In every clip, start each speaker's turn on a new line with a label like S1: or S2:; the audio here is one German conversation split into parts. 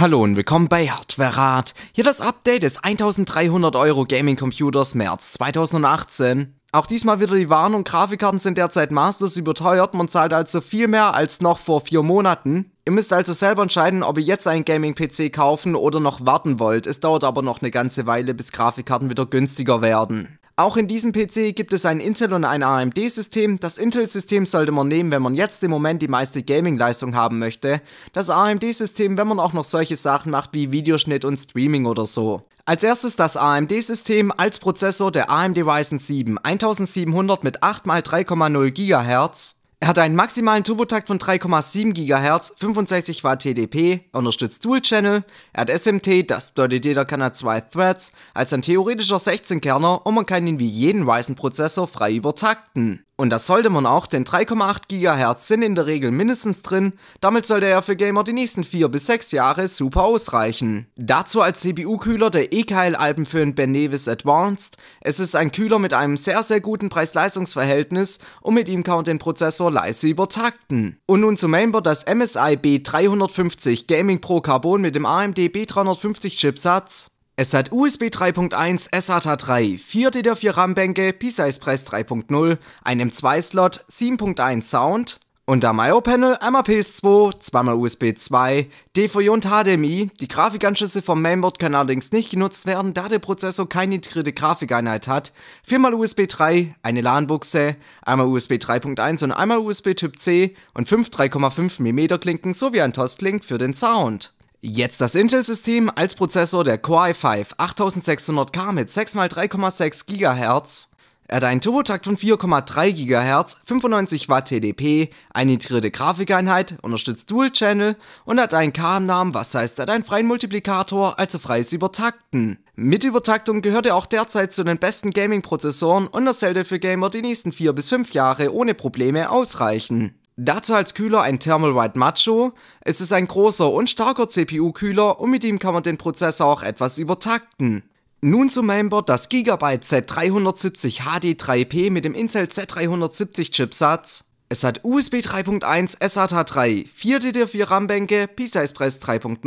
S1: Hallo und willkommen bei Hardware Rat. Hier das Update des 1300 Euro Gaming Computers März 2018. Auch diesmal wieder die Warnung, Grafikkarten sind derzeit maßlos überteuert, man zahlt also viel mehr als noch vor vier Monaten. Ihr müsst also selber entscheiden, ob ihr jetzt einen Gaming-PC kaufen oder noch warten wollt. Es dauert aber noch eine ganze Weile, bis Grafikkarten wieder günstiger werden. Auch in diesem PC gibt es ein Intel- und ein AMD-System. Das Intel-System sollte man nehmen, wenn man jetzt im Moment die meiste Gaming-Leistung haben möchte. Das AMD-System, wenn man auch noch solche Sachen macht wie Videoschnitt und Streaming oder so. Als erstes das AMD-System als Prozessor der AMD Ryzen 7 1700 mit 8 x 3,0 GHz er hat einen maximalen Turbotakt von 3,7 GHz, 65 Watt TDP, unterstützt Dual Channel, er hat SMT, das bedeutet jeder kann er zwei Threads, als ein theoretischer 16-Kerner und man kann ihn wie jeden Ryzen-Prozessor frei übertakten. Und das sollte man auch, denn 3,8 GHz sind in der Regel mindestens drin, damit sollte er für Gamer die nächsten 4 bis 6 Jahre super ausreichen. Dazu als CPU-Kühler der EKL Alpenföhn Ben Nevis Advanced. Es ist ein Kühler mit einem sehr sehr guten Preis-Leistungs-Verhältnis und mit ihm kann man den Prozessor leise übertakten. Und nun zum Mainboard das MSI B350 Gaming Pro Carbon mit dem AMD B350 Chipsatz es hat USB 3.1, SATA 3, 4 DDR4 RAM-Bänke, PCI-Express 3.0, ein M2-Slot, 7.1 Sound, unter MIO-Panel einmal PS2, zweimal USB 2, DVI und HDMI. Die Grafikanschlüsse vom Mainboard können allerdings nicht genutzt werden, da der Prozessor keine integrierte Grafikeinheit hat. Viermal USB 3, eine LAN-Buchse, einmal USB 3.1 und einmal USB Typ C und fünf 3,5 mm Klinken sowie ein Tostlink für den Sound. Jetzt das Intel-System als Prozessor der Core i5 8600K mit 6x3,6 GHz. Er hat einen Turbotakt von 4,3 GHz, 95 Watt TDP, eine nitrierte Grafikeinheit, unterstützt Dual Channel und hat einen K im Namen, was heißt, er hat einen freien Multiplikator, also freies Übertakten. Mit Übertaktung gehört er auch derzeit zu den besten Gaming-Prozessoren und das sollte für Gamer die nächsten 4 bis 5 Jahre ohne Probleme ausreichen. Dazu als Kühler ein Thermal Macho. Es ist ein großer und starker CPU-Kühler und mit ihm kann man den Prozessor auch etwas übertakten. Nun zum Mainboard das Gigabyte Z370 HD3P mit dem Intel Z370 Chipsatz. Es hat USB 3.1, SATA 3, 4 DDR4 RAM-Bänke, PCI Express 3.0,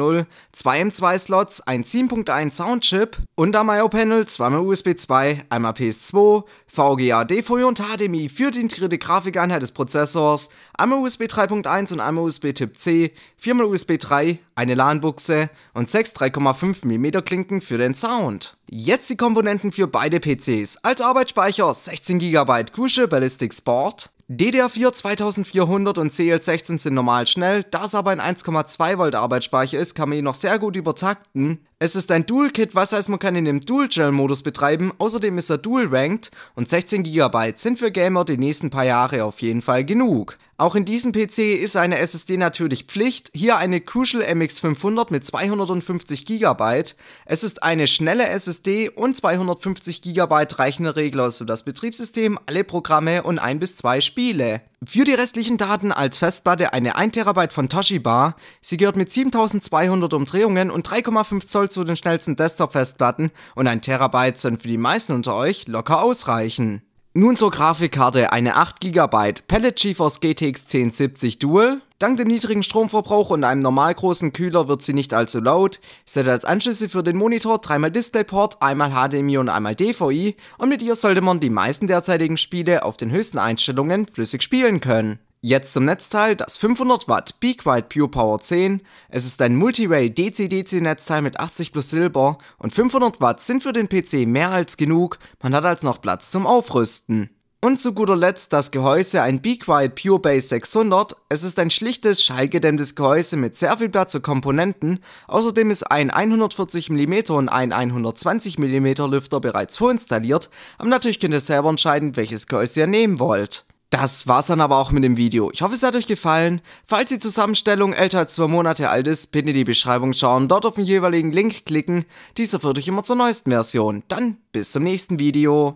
S1: 2 M2-Slots, ein 7.1 Soundchip und am IO-Panel zweimal USB 2, einmal PS2, VGA, DVI und HDMI für die integrierte Grafikeinheit des Prozessors, einmal USB 3.1 und einmal USB Typ C, viermal USB 3, eine LAN-Buchse und 6 3,5 mm Klinken für den Sound. Jetzt die Komponenten für beide PCs. Als Arbeitsspeicher 16 GB Crucial Ballistic Sport, DDR4 2400 und CL16 sind normal schnell, da es aber ein 1,2 Volt Arbeitsspeicher ist, kann man ihn noch sehr gut übertakten. Es ist ein Dual-Kit, was heißt man kann ihn im dual Channel modus betreiben, außerdem ist er Dual-Ranked und 16 GB sind für Gamer die nächsten paar Jahre auf jeden Fall genug. Auch in diesem PC ist eine SSD natürlich Pflicht, hier eine Crucial MX500 mit 250 GB. Es ist eine schnelle SSD und 250 GB reichen Regler für das Betriebssystem, alle Programme und ein bis zwei Spiele. Für die restlichen Daten als Festplatte eine 1 TB von Toshiba. Sie gehört mit 7200 Umdrehungen und 3,5 Zoll zu den schnellsten Desktop-Festplatten und 1 TB sind für die meisten unter euch locker ausreichen. Nun zur Grafikkarte, eine 8 GB Pellet GeForce GTX 1070 Dual. Dank dem niedrigen Stromverbrauch und einem normalgroßen Kühler wird sie nicht allzu laut. Sie hat als Anschlüsse für den Monitor dreimal DisplayPort, einmal HDMI und einmal DVI und mit ihr sollte man die meisten derzeitigen Spiele auf den höchsten Einstellungen flüssig spielen können. Jetzt zum Netzteil, das 500 Watt Peak Pure Power 10. Es ist ein Multiray DC-DC Netzteil mit 80 plus Silber und 500 Watt sind für den PC mehr als genug, man hat also noch Platz zum Aufrüsten. Und zu guter Letzt das Gehäuse, ein Be Pure Base 600. Es ist ein schlichtes, schallgedämmtes Gehäuse mit sehr viel Platz für Komponenten. Außerdem ist ein 140 mm und ein 120 mm Lüfter bereits vorinstalliert, aber natürlich könnt ihr selber entscheiden, welches Gehäuse ihr nehmen wollt. Das war's dann aber auch mit dem Video. Ich hoffe, es hat euch gefallen. Falls die Zusammenstellung älter als zwei Monate alt ist, bitte die Beschreibung schauen, dort auf den jeweiligen Link klicken. Dieser führt euch immer zur neuesten Version. Dann bis zum nächsten Video.